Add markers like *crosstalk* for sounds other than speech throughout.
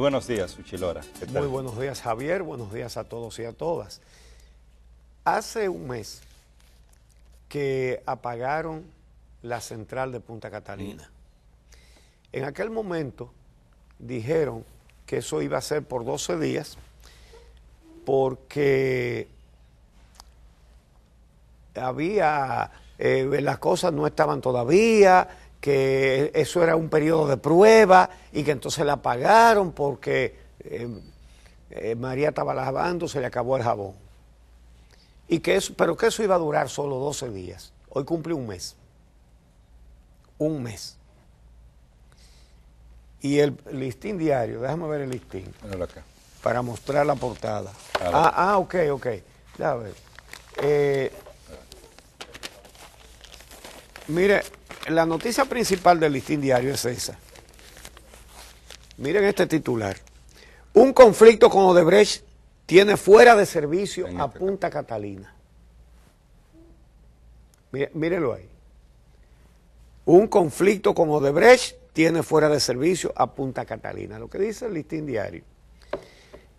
buenos días, Uchilora. Muy buenos días, Javier. Buenos días a todos y a todas. Hace un mes que apagaron la central de Punta Catalina. Mm. En aquel momento dijeron que eso iba a ser por 12 días porque había, eh, las cosas no estaban todavía, que eso era un periodo de prueba y que entonces la pagaron porque eh, eh, María estaba lavando, se le acabó el jabón. Y que eso, pero que eso iba a durar solo 12 días. Hoy cumple un mes. Un mes. Y el listín diario, déjame ver el listín. Para mostrar la portada. Ah, ah, ok, ok. Ya a ver. Eh, mire, la noticia principal del listín diario es esa. Miren este titular. Un conflicto con Odebrecht tiene fuera de servicio a Punta Catalina. Mírenlo ahí. Un conflicto con Odebrecht tiene fuera de servicio a Punta Catalina. Lo que dice el listín diario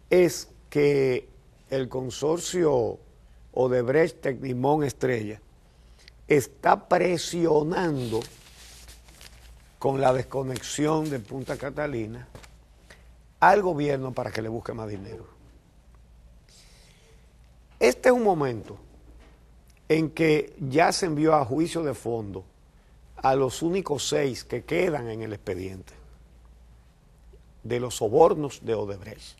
es que el consorcio Odebrecht Tecnimón Estrella está presionando con la desconexión de Punta Catalina al gobierno para que le busque más dinero. Este es un momento en que ya se envió a juicio de fondo a los únicos seis que quedan en el expediente de los sobornos de Odebrecht.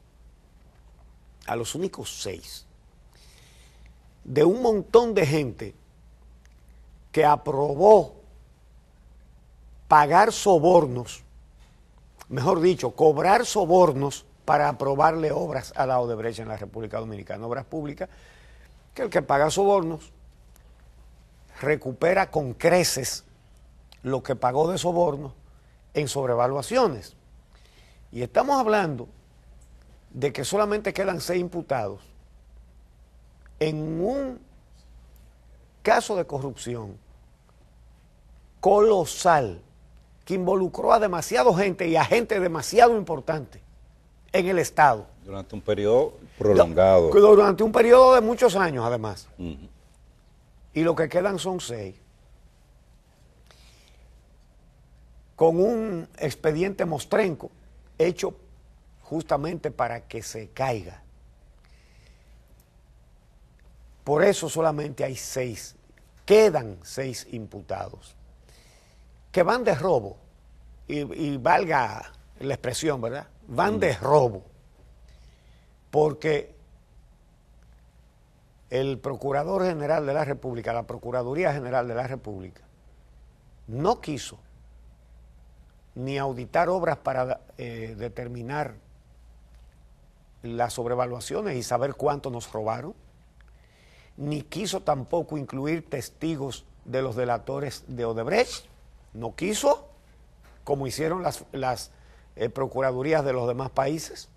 A los únicos seis. De un montón de gente que aprobó pagar sobornos, mejor dicho, cobrar sobornos para aprobarle obras al lado de Brecha en la República Dominicana, obras públicas, que el que paga sobornos recupera con creces lo que pagó de sobornos en sobrevaluaciones. Y estamos hablando de que solamente quedan seis imputados en un caso de corrupción colosal que involucró a demasiada gente y a gente demasiado importante en el Estado. Durante un periodo prolongado. Durante un periodo de muchos años, además. Y lo que quedan son seis. Con un expediente mostrenco hecho justamente para que se caiga. Por eso solamente hay seis, quedan seis imputados, que van de robo, y, valga la expresión, ¿verdad? Van de mm. robo, porque el Procurador General de la República, la Procuraduría General de la República, no quiso ni auditar obras para eh, determinar las sobrevaluaciones y saber cuánto nos robaron ni quiso tampoco incluir testigos de los delatores de Odebrecht, no quiso, como hicieron las, eh, procuradurías de los demás países.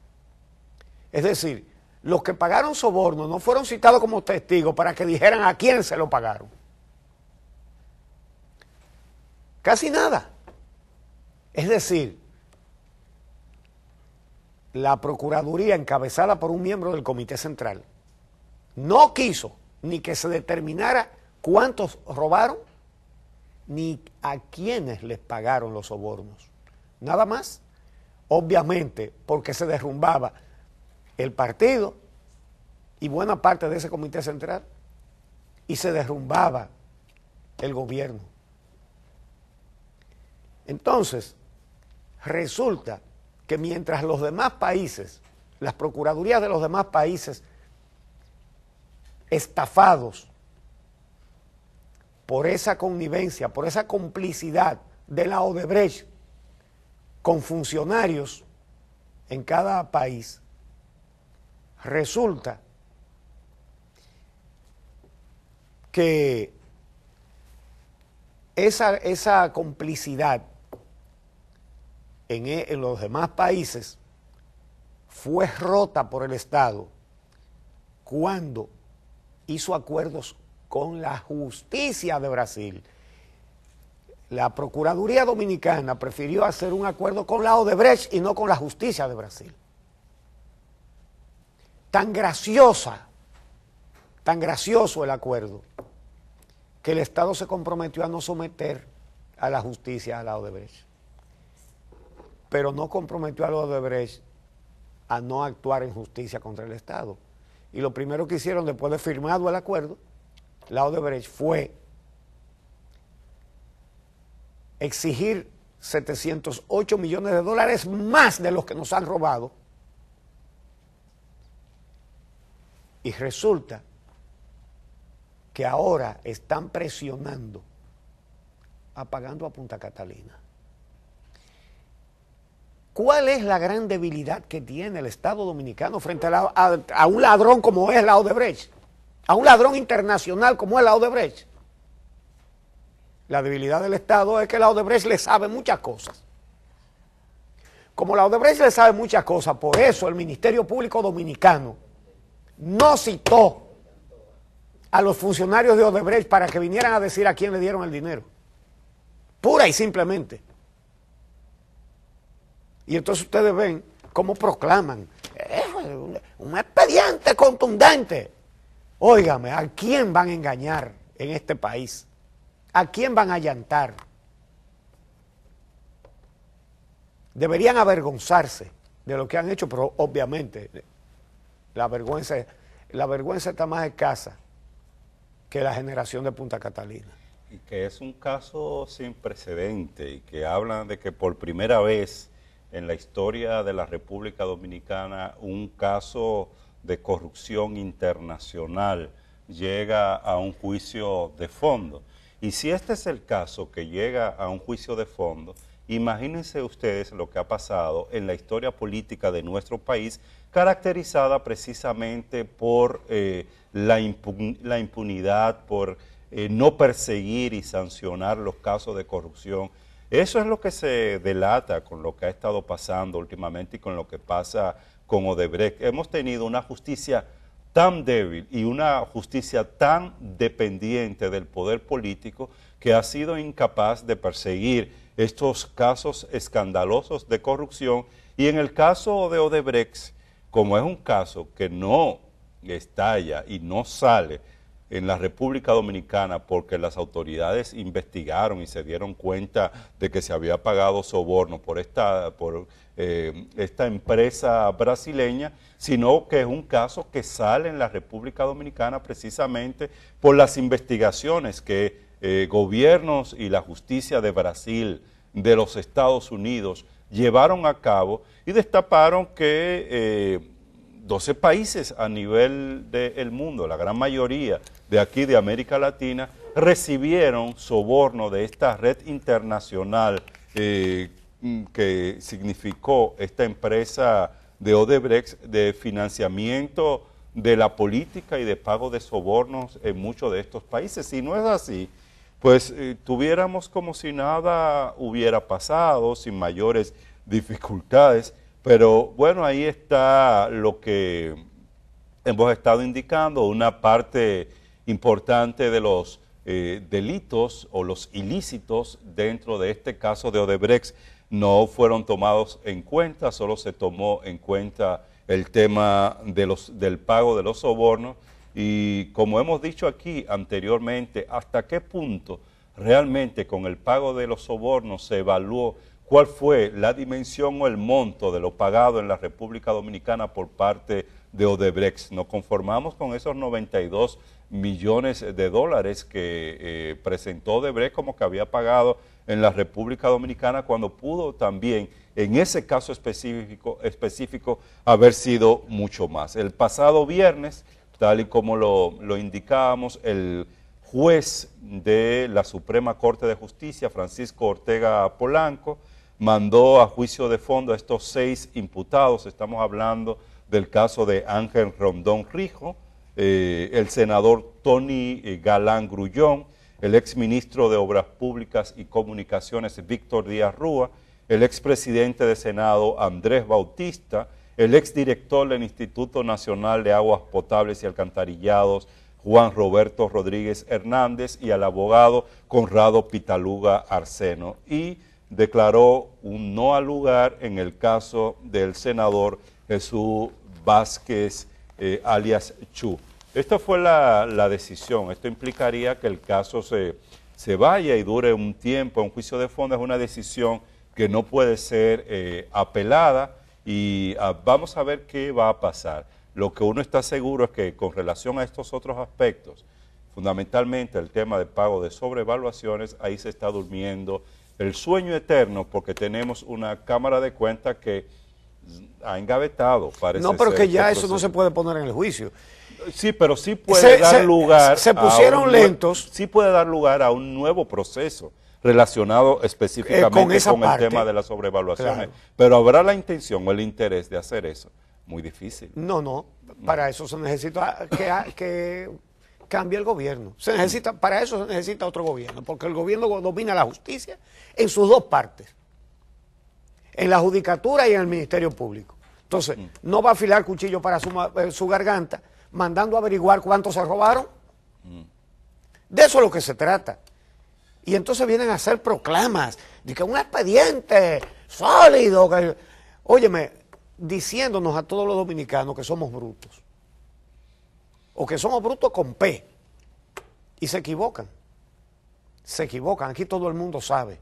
Es decir, los que pagaron soborno no fueron citados como testigos para que dijeran a quién se lo pagaron. Casi nada. Es decir, la Procuraduría encabezada por un miembro del Comité Central no quiso ni que se determinara cuántos robaron, ni a quiénes les pagaron los sobornos. Nada más. Obviamente, porque se derrumbaba el partido y buena parte de ese comité central, y se derrumbaba el gobierno. Entonces, resulta que mientras los demás países, las procuradurías de los demás países estafados por esa connivencia, por esa complicidad de la Odebrecht con funcionarios en cada país, resulta que esa, esa complicidad en, e, en los demás países fue rota por el Estado cuando hizo acuerdos con la justicia de Brasil. La Procuraduría Dominicana prefirió hacer un acuerdo con la Odebrecht y no con la justicia de Brasil. Tan graciosa, tan gracioso el acuerdo, que el Estado se comprometió a no someter a la justicia a la Odebrecht. Pero no comprometió a la Odebrecht a no actuar en justicia contra el Estado. Y lo primero que hicieron después de firmado el acuerdo, la Odebrecht fue exigir 708 millones de dólares más de los que nos han robado. Y resulta que ahora están presionando apagando a Punta Catalina. ¿Cuál es la gran debilidad que tiene el Estado dominicano frente a, un ladrón como es la Odebrecht? A un ladrón internacional como es la Odebrecht. La debilidad del Estado es que la Odebrecht le sabe muchas cosas. Como la Odebrecht le sabe muchas cosas, por eso el Ministerio Público Dominicano no citó a los funcionarios de Odebrecht para que vinieran a decir a quién le dieron el dinero. Pura y simplemente. Y entonces ustedes ven cómo proclaman. Eh, un, expediente contundente. Óigame, ¿a quién van a engañar en este país? ¿A quién van a llantar? Deberían avergonzarse de lo que han hecho, pero obviamente la vergüenza, la vergüenza está más escasa que la generación de Punta Catalina. Y que es un caso sin precedente y que hablan de que por primera vez en la historia de la República Dominicana un caso de corrupción internacional llega a un juicio de fondo. Y si este es el caso que llega a un juicio de fondo, imagínense ustedes lo que ha pasado en la historia política de nuestro país, caracterizada precisamente por eh, la, impunidad, por eh, no perseguir y sancionar los casos de corrupción eso es lo que se delata con lo que ha estado pasando últimamente y con lo que pasa con Odebrecht. Hemos tenido una justicia tan débil y una justicia tan dependiente del poder político que ha sido incapaz de perseguir estos casos escandalosos de corrupción. Y en el caso de Odebrecht, como es un caso que no estalla y no sale en la República Dominicana porque las autoridades investigaron y se dieron cuenta de que se había pagado soborno por esta, por, eh, esta empresa brasileña, sino que es un caso que sale en la República Dominicana precisamente por las investigaciones que eh, gobiernos y la justicia de Brasil, de los Estados Unidos, llevaron a cabo y destaparon que... Eh, 12 países a nivel del mundo, la gran mayoría de aquí de América Latina, recibieron soborno de esta red internacional eh, mm, que significó esta empresa de Odebrecht de financiamiento de la política y de pago de sobornos en muchos de estos países. Si no es así, pues eh, tuviéramos como si nada hubiera pasado, sin mayores dificultades. Pero bueno, ahí está lo que hemos estado indicando, una parte importante de los eh, delitos o los ilícitos dentro de este caso de Odebrecht no fueron tomados en cuenta, solo se tomó en cuenta el tema de los, del pago de los sobornos y como hemos dicho aquí anteriormente, hasta qué punto realmente con el pago de los sobornos se evaluó cuál fue la dimensión o el monto de lo pagado en la República Dominicana por parte de Odebrecht. Nos conformamos con esos 92 millones de dólares que eh, presentó Odebrecht como que había pagado en la República Dominicana cuando pudo también, en ese caso específico, específico haber sido mucho más. El pasado viernes, tal y como lo indicábamos, el juez de la Suprema Corte de Justicia, Francisco Ortega Polanco, mandó a juicio de fondo a estos seis imputados. Estamos hablando del caso de Ángel Rondón Rijo, eh, el senador Tony eh, Galán Grullón, el exministro de Obras Públicas y Comunicaciones Víctor Díaz Rúa, el expresidente de Senado Andrés Bautista, el exdirector del Instituto Nacional de Aguas Potables y Alcantarillados Juan Roberto Rodríguez Hernández y al abogado Conrado Pitaluga Arseno Y declaró un no al lugar en el caso del senador Jesús Vázquez, eh, alias Chu. Esta fue la, decisión. Esto implicaría que el caso se, se, vaya y dure un tiempo. Un juicio de fondo es una decisión que no puede ser eh, apelada y ah, vamos a ver qué va a pasar. Lo que uno está seguro es que con relación a estos otros aspectos, fundamentalmente el tema de pago de sobrevaluaciones, ahí se está durmiendo el sueño eterno porque tenemos una cámara de cuenta que ha engavetado, parece No, pero que este ya eso no se puede poner en el juicio. Sí, pero sí puede dar lugar. Se pusieron lentos. Sí puede dar lugar a un nuevo proceso relacionado específicamente con, el tema de las sobrevaluaciones. Pero habrá la intención o el interés de hacer eso. Muy difícil. No, no. Para eso se necesita que, que cambia el gobierno. Se necesita, para eso se necesita otro gobierno, porque el gobierno domina la justicia en sus dos partes, en la judicatura y en el Ministerio Público. Entonces, mm. no va a afilar cuchillo para eh, su, garganta mandando a averiguar cuántos se robaron. Mm. De eso es lo que se trata. Y entonces vienen a hacer proclamas de que un expediente sólido, que, óyeme, diciéndonos a todos los dominicanos que somos brutos o que son brutos con P y se equivocan. Se equivocan. Aquí todo el mundo sabe.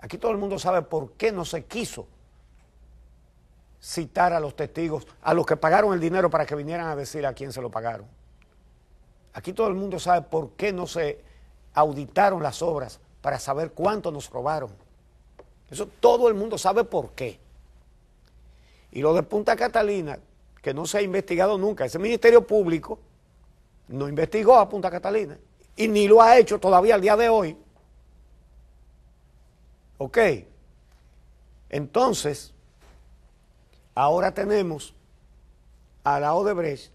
Aquí todo el mundo sabe por qué no se quiso citar a los testigos, a los que pagaron el dinero para que vinieran a decir a quién se lo pagaron. Aquí todo el mundo sabe por qué no se auditaron las obras para saber cuánto nos robaron. Eso todo el mundo sabe por qué. Y lo de Punta Catalina, que no se ha investigado nunca. Ese Ministerio Público no investigó a Punta Catalina y ni lo ha hecho todavía al día de hoy. ¿Ok? Entonces, ahora tenemos a la Odebrecht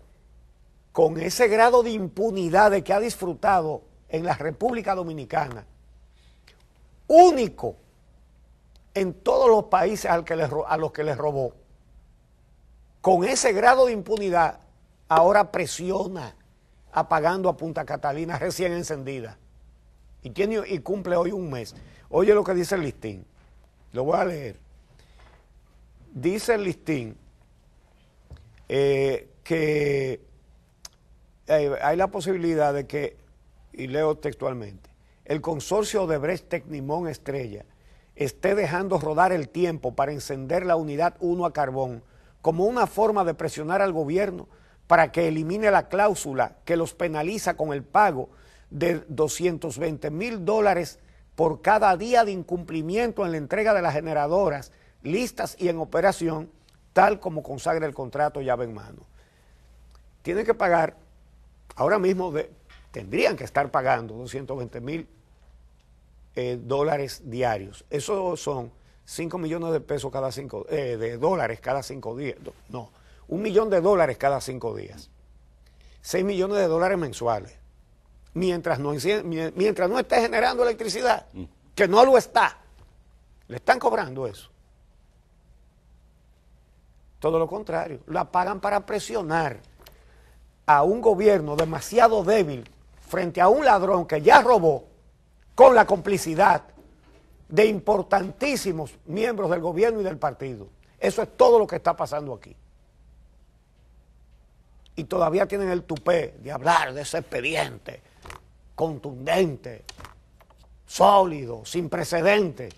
con ese grado de impunidad de que ha disfrutado en la República Dominicana, único en todos los países a los que les robó con ese grado de impunidad, ahora presiona apagando a Punta Catalina recién encendida. Y, tiene, y cumple hoy un mes. Oye lo que dice el listín. Lo voy a leer. Dice el listín eh, que eh, hay la posibilidad de que, y leo textualmente, el consorcio de Brecht Tecnimón Estrella esté dejando rodar el tiempo para encender la unidad 1 a carbón como una forma de presionar al gobierno para que elimine la cláusula que los penaliza con el pago de 220 mil dólares por cada día de incumplimiento en la entrega de las generadoras listas y en operación, tal como consagra el contrato llave en mano. Tienen que pagar, ahora mismo tendrían que estar pagando 220 mil eh, dólares diarios. Eso son 5 millones de pesos cada cinco, eh, de dólares cada cinco días, no, un millón de dólares cada cinco días, 6 millones de dólares mensuales, mientras no, mientras no esté generando electricidad, mm. que no lo está, le están cobrando eso. Todo lo contrario, la pagan para presionar a un gobierno demasiado débil frente a un ladrón que ya robó con la complicidad de importantísimos miembros del gobierno y del partido. Eso es todo lo que está pasando aquí. Y todavía tienen el tupé de hablar de ese expediente contundente, sólido, sin precedente.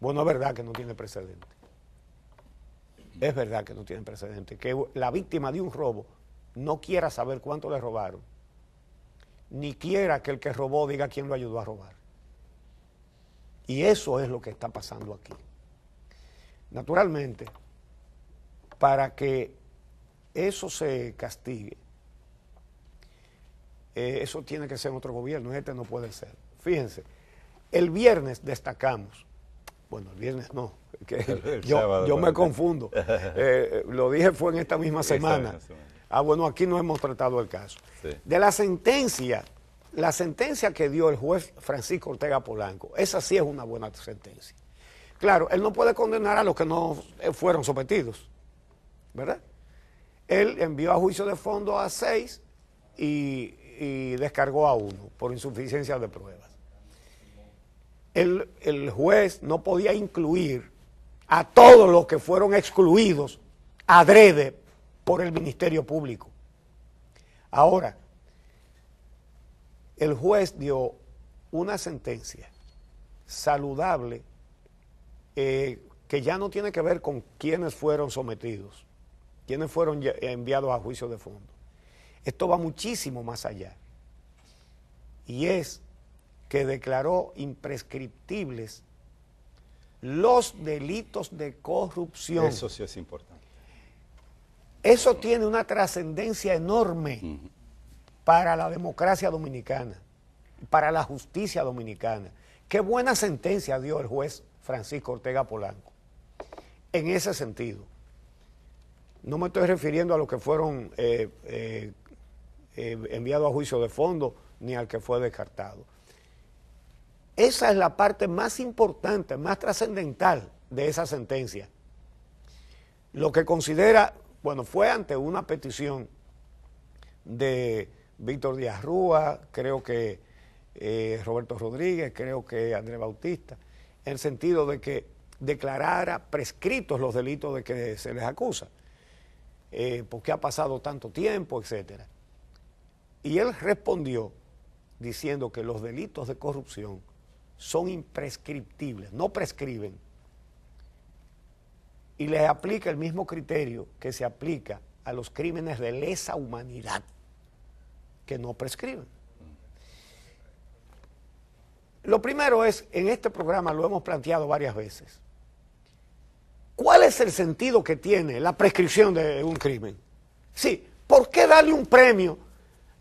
Bueno, es verdad que no tiene precedente. Es verdad que no tiene precedente. Que la víctima de un robo no quiera saber cuánto le robaron, ni quiera que el que robó diga quién lo ayudó a robar. Y eso es lo que está pasando aquí. Naturalmente, para que eso se castigue, eh, eso tiene que ser otro gobierno, este no puede ser. Fíjense, el viernes destacamos, bueno, el viernes no, *laughs* yo, me confundo, *laughs* eh, lo dije fue en esta misma semana. Ah, bueno, aquí no hemos tratado el caso. De la sentencia la sentencia que dio el juez Francisco Ortega Polanco, esa sí es una buena sentencia. Claro, él no puede condenar a los que no eh, fueron sometidos, ¿verdad? Él envió a juicio de fondo a seis y, descargó a uno por insuficiencia de pruebas. El, el juez no podía incluir a todos los que fueron excluidos adrede por el Ministerio Público. Ahora, el juez dio una sentencia saludable eh, que ya no tiene que ver con quienes fueron sometidos, quienes fueron eh, enviados a juicio de fondo. Esto va muchísimo más allá. Y es que declaró imprescriptibles los delitos de corrupción. Eso sí es importante. Eso tiene una trascendencia enorme para la democracia dominicana, para la justicia dominicana. Qué buena sentencia dio el juez Francisco Ortega Polanco. En ese sentido, no me estoy refiriendo a los que fueron eh, eh, eh, enviados a juicio de fondo ni al que fue descartado. Esa es la parte más importante, más trascendental de esa sentencia. Lo que considera, bueno, fue ante una petición de Víctor Díaz Rúa, creo que eh, Roberto Rodríguez, creo que Andrés Bautista, en el sentido de que declarara prescritos los delitos de que se les acusa, eh, porque ha pasado tanto tiempo, etcétera. Y él respondió diciendo que los delitos de corrupción son imprescriptibles, no prescriben. Y les aplica el mismo criterio que se aplica a los crímenes de lesa humanidad que no prescriben. Lo primero es, en este programa lo hemos planteado varias veces, ¿cuál es el sentido que tiene la prescripción de un crimen? Sí, ¿por qué darle un premio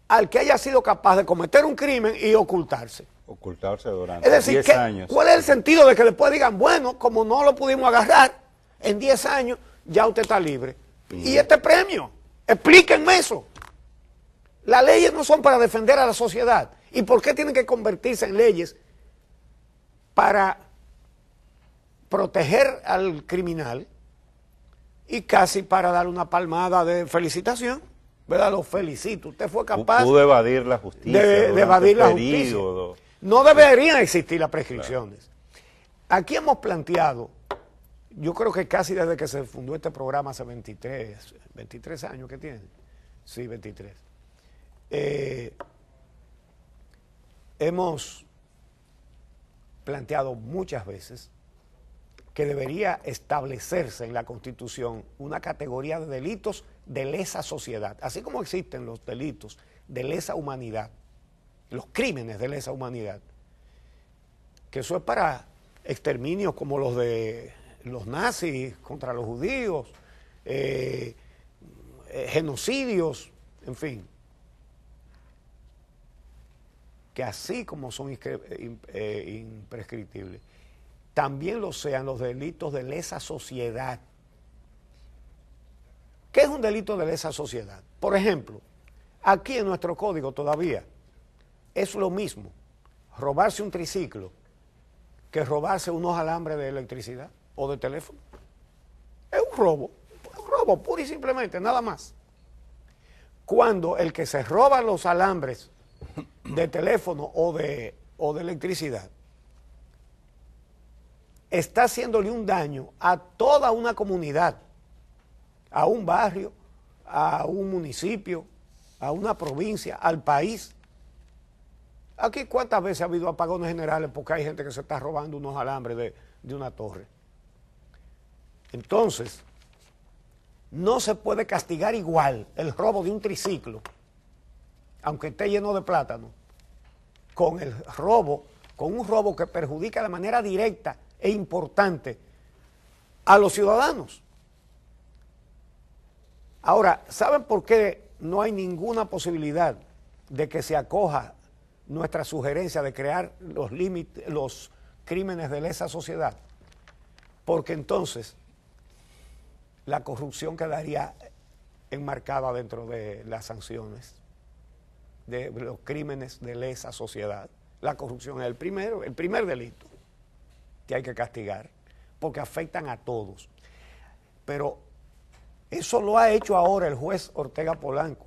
al que haya sido capaz de cometer un crimen y ocultarse? Ocultarse durante es decir, años. ¿Cuál es el sentido de que después digan, bueno, como no lo pudimos agarrar en 10 años, ya usted está libre? ¿Y este premio? Explíquenme eso. Las leyes no son para defender a la sociedad. ¿Y por qué tienen que convertirse en leyes para proteger al criminal y casi para dar una palmada de felicitación? ¿Verdad? Lo felicito. Usted fue capaz. Pudo evadir la justicia. De, este evadir la justicia. No deberían existir las prescripciones. Aquí hemos planteado, yo creo que casi desde que se fundó este programa hace 23, 23 años que tiene. Sí, 23 eh, hemos planteado muchas veces que debería establecerse en la Constitución una categoría de delitos de lesa sociedad, así como existen los delitos de lesa humanidad, los crímenes de lesa humanidad, que eso es para exterminios como los de los nazis contra los judíos, eh, eh, genocidios, en fin que así como son eh, eh, imprescriptibles, también lo sean los delitos de lesa sociedad. ¿Qué es un delito de lesa sociedad? Por ejemplo, aquí en nuestro código todavía es lo mismo robarse un triciclo que robarse unos alambres de electricidad o de teléfono. Es un robo, un robo puro y simplemente, nada más. Cuando el que se roba los alambres de teléfono o de, o de electricidad, está haciéndole un daño a toda una comunidad, a un barrio, a un municipio, a una provincia, al país. Aquí cuántas veces ha habido apagones generales porque hay gente que se está robando unos alambres de, de una torre. Entonces, no se puede castigar igual el robo de un triciclo, aunque esté lleno de plátano, con el robo, con un robo que perjudica de manera directa e importante a los ciudadanos. Ahora, ¿saben por qué no hay ninguna posibilidad de que se acoja nuestra sugerencia de crear los límites, los crímenes de lesa sociedad? Porque entonces la corrupción quedaría enmarcada dentro de las sanciones de los crímenes de lesa sociedad. La corrupción es el primero, el primer delito que hay que castigar, porque afectan a todos. Pero eso lo ha hecho ahora el juez Ortega Polanco.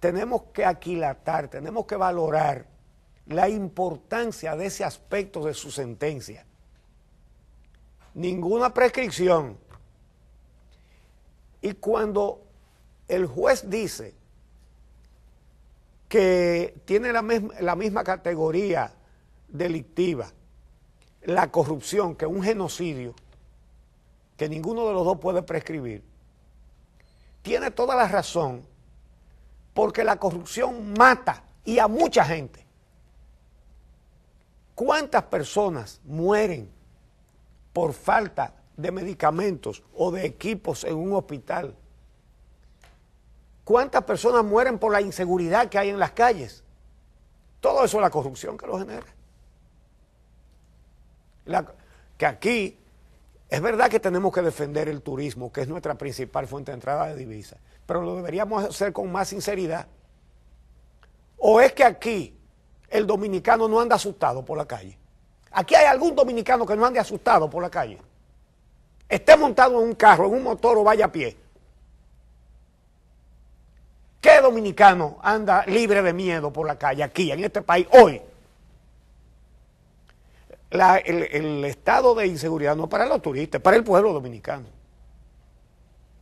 Tenemos que aquilatar, tenemos que valorar la importancia de ese aspecto de su sentencia. Ninguna prescripción. Y cuando el juez dice que tiene la, misma categoría delictiva, la corrupción, que un genocidio, que ninguno de los dos puede prescribir, tiene toda la razón, porque la corrupción mata y a mucha gente. ¿Cuántas personas mueren por falta de medicamentos o de equipos en un hospital? ¿Cuántas personas mueren por la inseguridad que hay en las calles? Todo eso es la corrupción que lo genera. que aquí es verdad que tenemos que defender el turismo, que es nuestra principal fuente de entrada de divisas, pero lo deberíamos hacer con más sinceridad. ¿O es que aquí el dominicano no anda asustado por la calle? ¿Aquí hay algún dominicano que no ande asustado por la calle? Esté montado en un carro, en un motor o vaya a pie. ¿Qué dominicano anda libre de miedo por la calle aquí, en este país, hoy? el, estado de inseguridad no para los turistas, para el pueblo dominicano.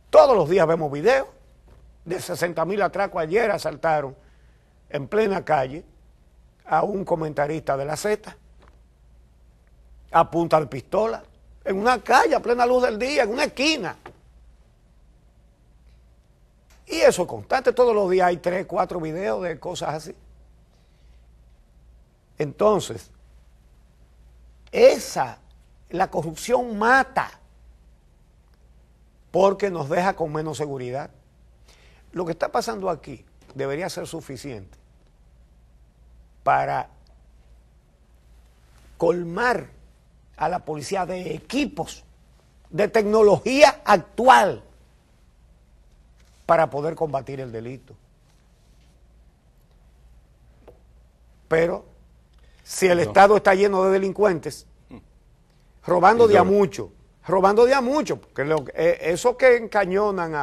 Todos los días vemos videos de 60 mil atracos. Ayer asaltaron en plena calle a un comentarista de la Z a punta de pistola, en una calle a plena luz del día, en una esquina. Y eso constante, todos los días hay tres, cuatro videos de cosas así. Entonces, esa, la corrupción mata porque nos deja con menos seguridad. Lo que está pasando aquí debería ser suficiente para colmar a la policía de equipos, de tecnología actual para poder combatir el delito. Pero si el Estado está lleno de delincuentes, robando día a mucho, robando día a mucho, porque lo, eh, eso que encañonan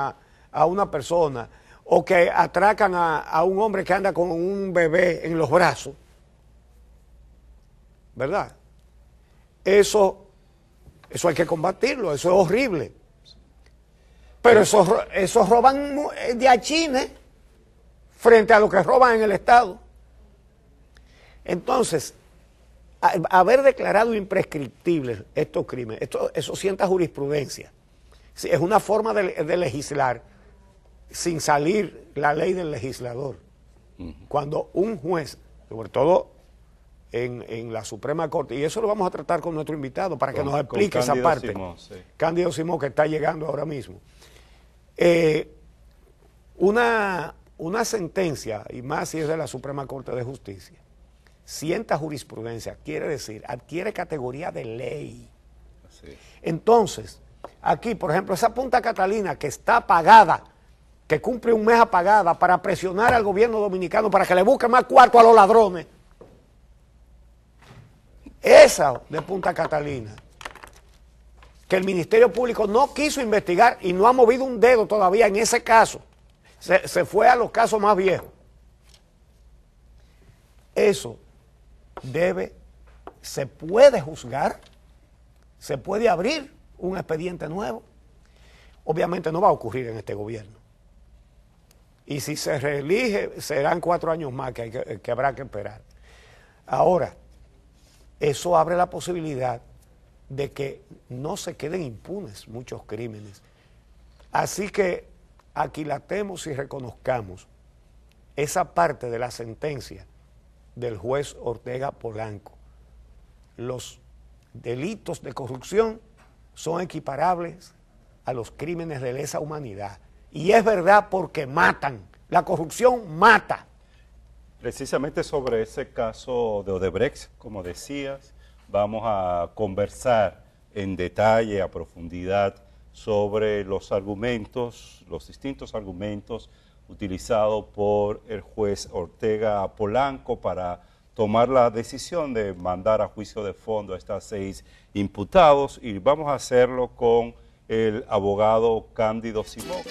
a, una persona o que atracan a, a un hombre que anda con un bebé en los brazos, ¿verdad? Eso, eso hay que combatirlo, eso es horrible. Pero esos, roban eh, de a China frente a lo que roban en el Estado. Entonces, haber declarado imprescriptibles estos crímenes, esto, eso sienta jurisprudencia. Es una forma de, legislar sin salir la ley del legislador. Cuando un juez, sobre todo en, la Suprema Corte, y eso lo vamos a tratar con nuestro invitado para que nos explique esa parte. Cándido Simón, que está llegando ahora mismo. Eh, una, sentencia, y más si es de la Suprema Corte de Justicia, sienta jurisprudencia, quiere decir, adquiere categoría de ley. Entonces, aquí, por ejemplo, esa Punta Catalina que está pagada, que cumple un mes apagada para presionar al gobierno dominicano para que le busque más cuarto a los ladrones. Esa de Punta Catalina que el Ministerio Público no quiso investigar y no ha movido un dedo todavía en ese caso. Se, fue a los casos más viejos. Eso debe, se puede juzgar, se puede abrir un expediente nuevo. Obviamente no va a ocurrir en este gobierno. Y si se reelige, serán cuatro años más que, que habrá que esperar. Ahora, eso abre la posibilidad de que no se queden impunes muchos crímenes. Así que aquilatemos y reconozcamos esa parte de la sentencia del juez Ortega Polanco. Los delitos de corrupción son equiparables a los crímenes de lesa humanidad. Y es verdad porque matan. La corrupción mata. Precisamente sobre ese caso de Odebrecht, como decías, vamos a conversar en detalle, a profundidad, sobre los argumentos, los distintos argumentos utilizados por el juez Ortega Polanco para tomar la decisión de mandar a juicio de fondo a estas seis imputados y vamos a hacerlo con el abogado Cándido Simón.